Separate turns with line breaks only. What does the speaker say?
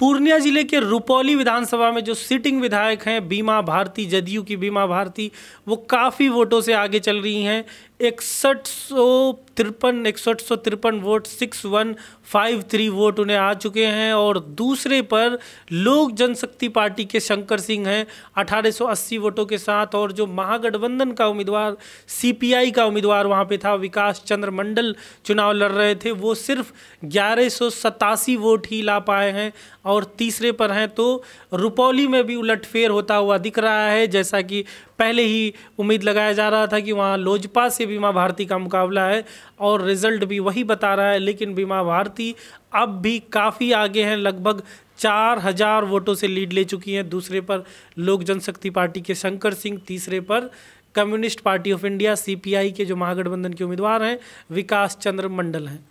पूर्णिया जिले के रुपौली विधानसभा में जो सिटिंग विधायक हैं बीमा भारती जदयू की बीमा भारती वो काफ़ी वोटों से आगे चल रही हैं इकसठ सौ तिरपन इकसठ सौ तिरपन vote six one five three vote उन्हें आ चुके हैं और दूसरे पर लोक जनशक्ति पार्टी के शंकर सिंह हैं अठारह सौ अस्सी वोटों के साथ और जो महागठबंधन का उम्मीदवार सीपीआई का उम्मीदवार वहां पे था विकास चंद्र मंडल चुनाव लड़ रहे थे वो सिर्फ ग्यारह सौ सतासी वोट ही ला पाए हैं और तीसरे पर हैं तो रुपौली में भी उलटफेर होता हुआ दिख रहा है जैसा कि पहले ही उम्मीद लगाया जा रहा था कि वहाँ लोजपा से बीमा भारती का मुकाबला है और रिजल्ट भी वही बता रहा है लेकिन बीमा भारती अब भी काफ़ी आगे हैं लगभग चार हजार वोटों से लीड ले चुकी हैं दूसरे पर लोक जनशक्ति पार्टी के शंकर सिंह तीसरे पर communist party of India CPI के जो महागठबंधन के उम्मीदवार हैं विकास चंद्र मंडल हैं